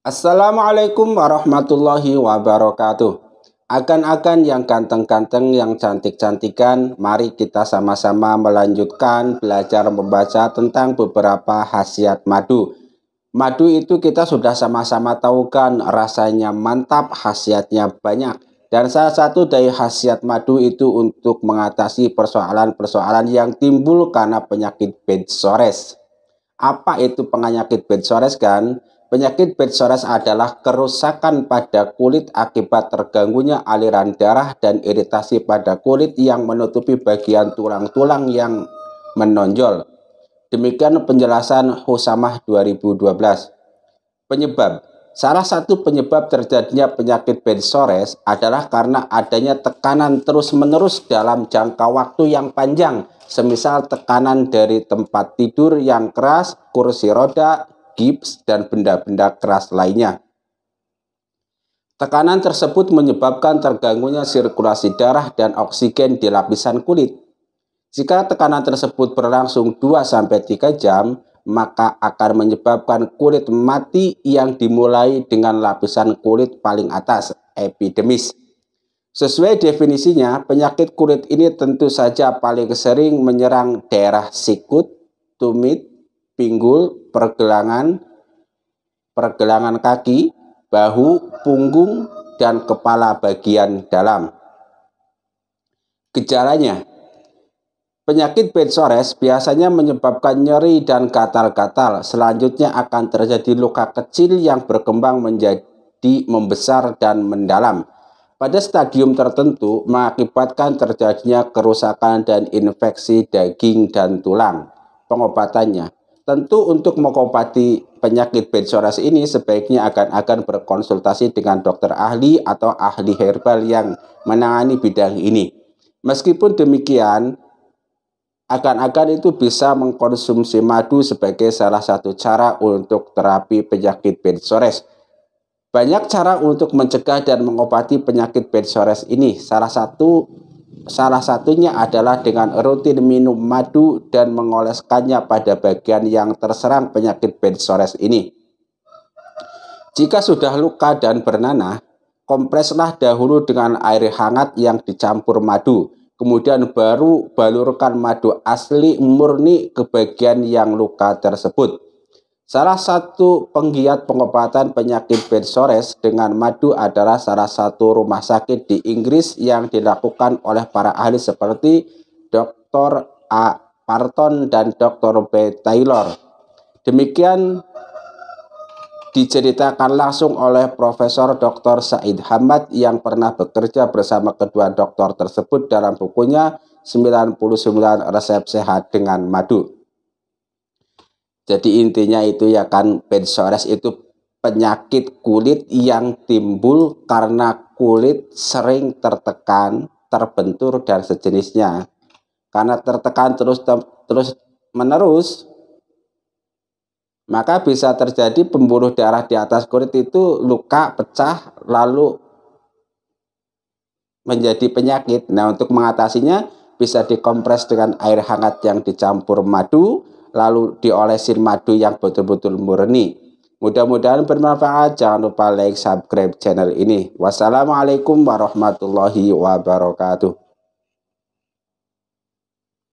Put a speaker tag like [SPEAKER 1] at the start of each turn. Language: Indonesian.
[SPEAKER 1] Assalamualaikum warahmatullahi wabarakatuh. Akan-akan yang ganteng-ganteng, yang cantik-cantikan, mari kita sama-sama melanjutkan belajar membaca tentang beberapa khasiat madu. Madu itu kita sudah sama-sama tahu kan rasanya mantap, khasiatnya banyak. Dan salah satu dari khasiat madu itu untuk mengatasi persoalan-persoalan yang timbul karena penyakit bedsores. Apa itu penyakit bedsores kan? Penyakit psoriasis adalah kerusakan pada kulit akibat terganggunya aliran darah dan iritasi pada kulit yang menutupi bagian tulang-tulang yang menonjol. Demikian penjelasan Husamah 2012. Penyebab Salah satu penyebab terjadinya penyakit psoriasis adalah karena adanya tekanan terus-menerus dalam jangka waktu yang panjang, semisal tekanan dari tempat tidur yang keras, kursi roda, gips, dan benda-benda keras lainnya. Tekanan tersebut menyebabkan terganggunya sirkulasi darah dan oksigen di lapisan kulit. Jika tekanan tersebut berlangsung 2-3 jam, maka akan menyebabkan kulit mati yang dimulai dengan lapisan kulit paling atas, epidemis. Sesuai definisinya, penyakit kulit ini tentu saja paling sering menyerang daerah sikut, tumit, pinggul, pergelangan, pergelangan kaki, bahu, punggung, dan kepala bagian dalam. Gejalanya, penyakit Bensores biasanya menyebabkan nyeri dan gatal-gatal. Selanjutnya akan terjadi luka kecil yang berkembang menjadi membesar dan mendalam. Pada stadium tertentu mengakibatkan terjadinya kerusakan dan infeksi daging dan tulang. Pengobatannya, Tentu untuk mengobati penyakit psoriasis ini sebaiknya akan akan berkonsultasi dengan dokter ahli atau ahli herbal yang menangani bidang ini. Meskipun demikian, akan-akan itu bisa mengkonsumsi madu sebagai salah satu cara untuk terapi penyakit psoriasis. Banyak cara untuk mencegah dan mengobati penyakit psoriasis ini. Salah satu Salah satunya adalah dengan rutin minum madu dan mengoleskannya pada bagian yang terserang penyakit bensores ini. Jika sudah luka dan bernanah, kompreslah dahulu dengan air hangat yang dicampur madu. Kemudian baru balurkan madu asli murni ke bagian yang luka tersebut. Salah satu penggiat pengobatan penyakit Bensores dengan madu adalah salah satu rumah sakit di Inggris yang dilakukan oleh para ahli seperti Dr. A. Parton dan Dr. B. Taylor. Demikian diceritakan langsung oleh Profesor Dr. Said Hamad yang pernah bekerja bersama kedua dokter tersebut dalam bukunya 99 Resep Sehat dengan Madu. Jadi intinya itu ya kan psoriasis itu penyakit kulit yang timbul karena kulit sering tertekan, terbentur dan sejenisnya. Karena tertekan terus terus menerus, maka bisa terjadi pembuluh darah di atas kulit itu luka, pecah, lalu menjadi penyakit. Nah, untuk mengatasinya bisa dikompres dengan air hangat yang dicampur madu, lalu diolesin madu yang betul-betul murni. Mudah-mudahan bermanfaat. Jangan lupa like, subscribe channel ini. Wassalamualaikum warahmatullahi wabarakatuh.